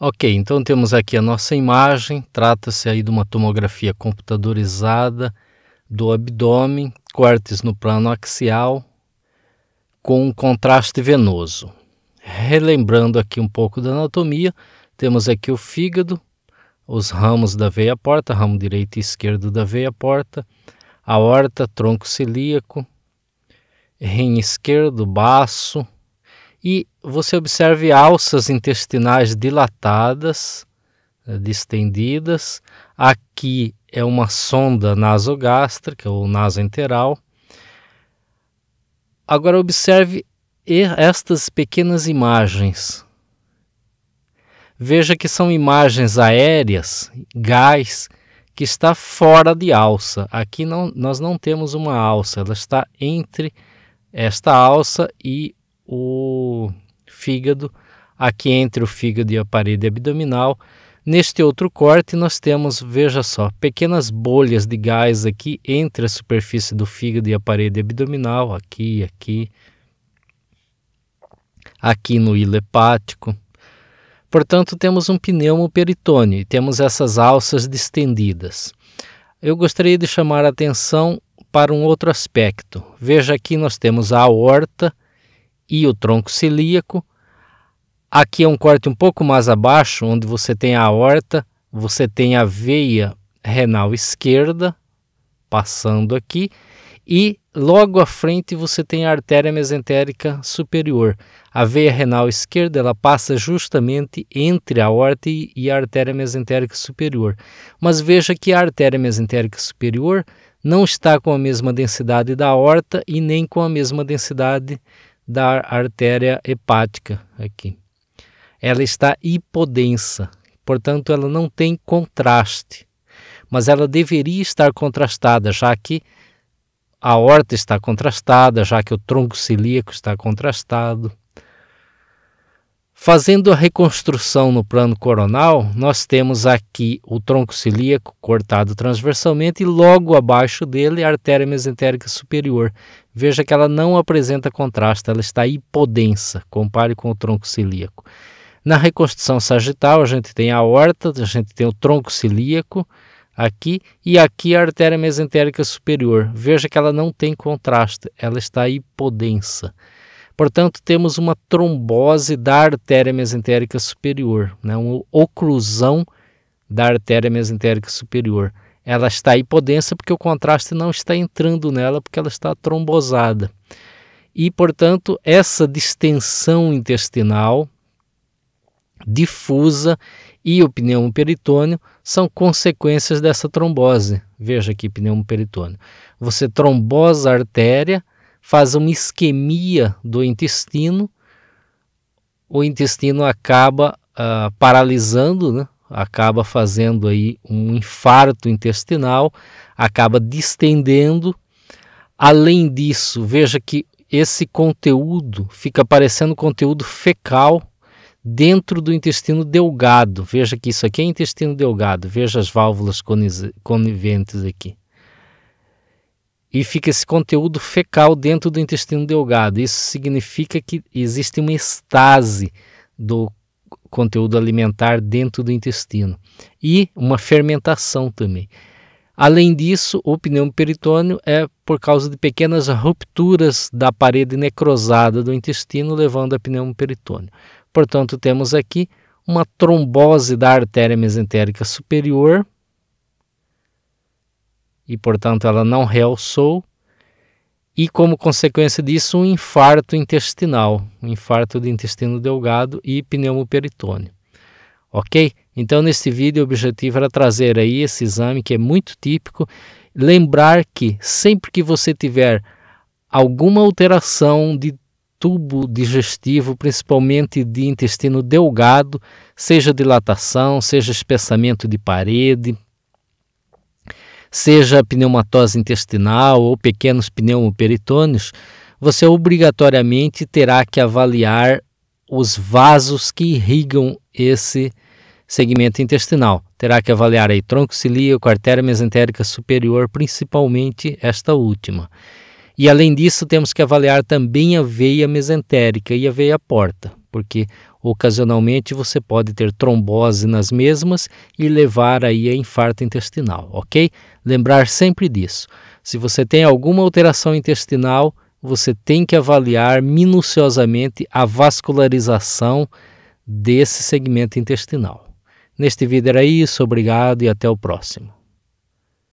Ok, então temos aqui a nossa imagem, trata-se aí de uma tomografia computadorizada do abdômen, cortes no plano axial com um contraste venoso. Relembrando aqui um pouco da anatomia, temos aqui o fígado, os ramos da veia porta, ramo direito e esquerdo da veia porta, aorta, tronco celíaco, rim esquerdo, baço, e você observe alças intestinais dilatadas, né, distendidas. Aqui é uma sonda nasogástrica ou nasoenteral. Agora observe estas pequenas imagens. Veja que são imagens aéreas, gás, que está fora de alça. Aqui não, nós não temos uma alça, ela está entre esta alça e o fígado, aqui entre o fígado e a parede abdominal. Neste outro corte, nós temos, veja só, pequenas bolhas de gás aqui entre a superfície do fígado e a parede abdominal, aqui, aqui, aqui no hilo hepático. Portanto, temos um pneumo peritônio e temos essas alças distendidas. Eu gostaria de chamar a atenção para um outro aspecto. Veja aqui, nós temos a aorta e o tronco celíaco. Aqui é um corte um pouco mais abaixo, onde você tem a aorta, você tem a veia renal esquerda passando aqui e logo à frente você tem a artéria mesentérica superior. A veia renal esquerda ela passa justamente entre a aorta e a artéria mesentérica superior. Mas veja que a artéria mesentérica superior não está com a mesma densidade da aorta e nem com a mesma densidade da artéria hepática aqui. Ela está hipodensa, portanto ela não tem contraste, mas ela deveria estar contrastada, já que a horta está contrastada, já que o tronco celíaco está contrastado. Fazendo a reconstrução no plano coronal, nós temos aqui o tronco celíaco cortado transversalmente e logo abaixo dele a artéria mesentérica superior. Veja que ela não apresenta contraste, ela está hipodensa, compare com o tronco celíaco. Na reconstrução sagital, a gente tem a aorta, a gente tem o tronco celíaco aqui e aqui a artéria mesentérica superior. Veja que ela não tem contraste, ela está hipodensa. Portanto, temos uma trombose da artéria mesentérica superior, né? uma oclusão da artéria mesentérica superior. Ela está hipodensa porque o contraste não está entrando nela, porque ela está trombosada. E, portanto, essa distensão intestinal difusa e o pneumo peritônio são consequências dessa trombose. Veja aqui pneumo peritônio. Você trombosa a artéria, faz uma isquemia do intestino, o intestino acaba uh, paralisando, né? acaba fazendo aí um infarto intestinal, acaba distendendo. Além disso, veja que esse conteúdo fica parecendo conteúdo fecal dentro do intestino delgado. Veja que isso aqui é intestino delgado. Veja as válvulas coniventes aqui e fica esse conteúdo fecal dentro do intestino delgado. Isso significa que existe uma estase do conteúdo alimentar dentro do intestino e uma fermentação também. Além disso, o pneumo peritônio é por causa de pequenas rupturas da parede necrosada do intestino, levando a pneumo peritônio. Portanto, temos aqui uma trombose da artéria mesentérica superior e, portanto, ela não realçou. E, como consequência disso, um infarto intestinal, um infarto de intestino delgado e pneumoperitônio. Ok? Então, neste vídeo, o objetivo era trazer aí esse exame que é muito típico. Lembrar que sempre que você tiver alguma alteração de tubo digestivo, principalmente de intestino delgado, seja dilatação, seja espessamento de parede, seja pneumatose intestinal ou pequenos pneumoperitônios, você obrigatoriamente terá que avaliar os vasos que irrigam esse segmento intestinal. Terá que avaliar aí tronco celíaco, artéria mesentérica superior, principalmente esta última. E além disso, temos que avaliar também a veia mesentérica e a veia porta, porque Ocasionalmente você pode ter trombose nas mesmas e levar aí a infarto intestinal, ok? Lembrar sempre disso. Se você tem alguma alteração intestinal, você tem que avaliar minuciosamente a vascularização desse segmento intestinal. Neste vídeo era isso, obrigado e até o próximo.